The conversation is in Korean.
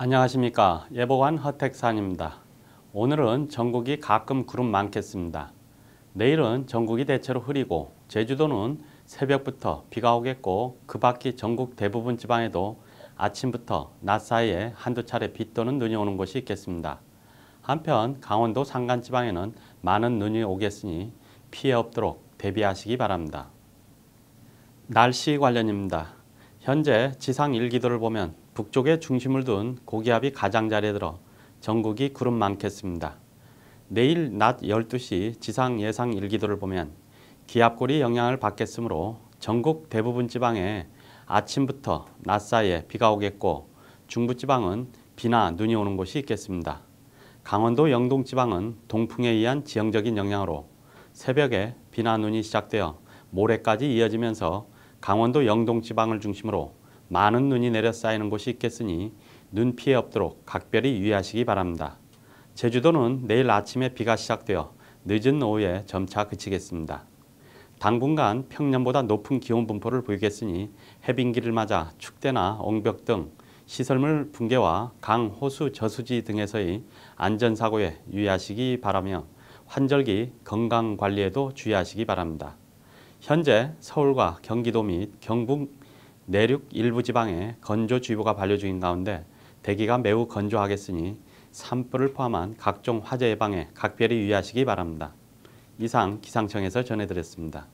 안녕하십니까 예보관 허택산입니다. 오늘은 전국이 가끔 구름 많겠습니다. 내일은 전국이 대체로 흐리고 제주도는 새벽부터 비가 오겠고 그 밖이 전국 대부분 지방에도 아침부터 낮 사이에 한두 차례 비 또는 눈이 오는 곳이 있겠습니다. 한편 강원도 산간 지방에는 많은 눈이 오겠으니 피해 없도록 대비하시기 바랍니다. 날씨 관련입니다. 현재 지상 일기도를 보면 북쪽에 중심을 둔 고기압이 가장자리에 들어 전국이 구름 많겠습니다. 내일 낮 12시 지상 예상 일기도를 보면 기압골이 영향을 받겠으므로 전국 대부분 지방에 아침부터 낮 사이에 비가 오겠고 중부 지방은 비나 눈이 오는 곳이 있겠습니다. 강원도 영동 지방은 동풍에 의한 지형적인 영향으로 새벽에 비나 눈이 시작되어 모레까지 이어지면서 강원도 영동 지방을 중심으로 많은 눈이 내려 쌓이는 곳이 있겠으니 눈 피해 없도록 각별히 유의하시기 바랍니다. 제주도는 내일 아침에 비가 시작되어 늦은 오후에 점차 그치겠습니다. 당분간 평년보다 높은 기온 분포를 보이겠으니 해빙기를 맞아 축대나 옹벽 등 시설물 붕괴와 강, 호수, 저수지 등에서의 안전사고에 유의하시기 바라며 환절기 건강관리에도 주의하시기 바랍니다. 현재 서울과 경기도 및 경북 내륙 일부 지방에 건조주의보가 발효 중인 가운데 대기가 매우 건조하겠으니 산불을 포함한 각종 화재 예방에 각별히 유의하시기 바랍니다. 이상 기상청에서 전해드렸습니다.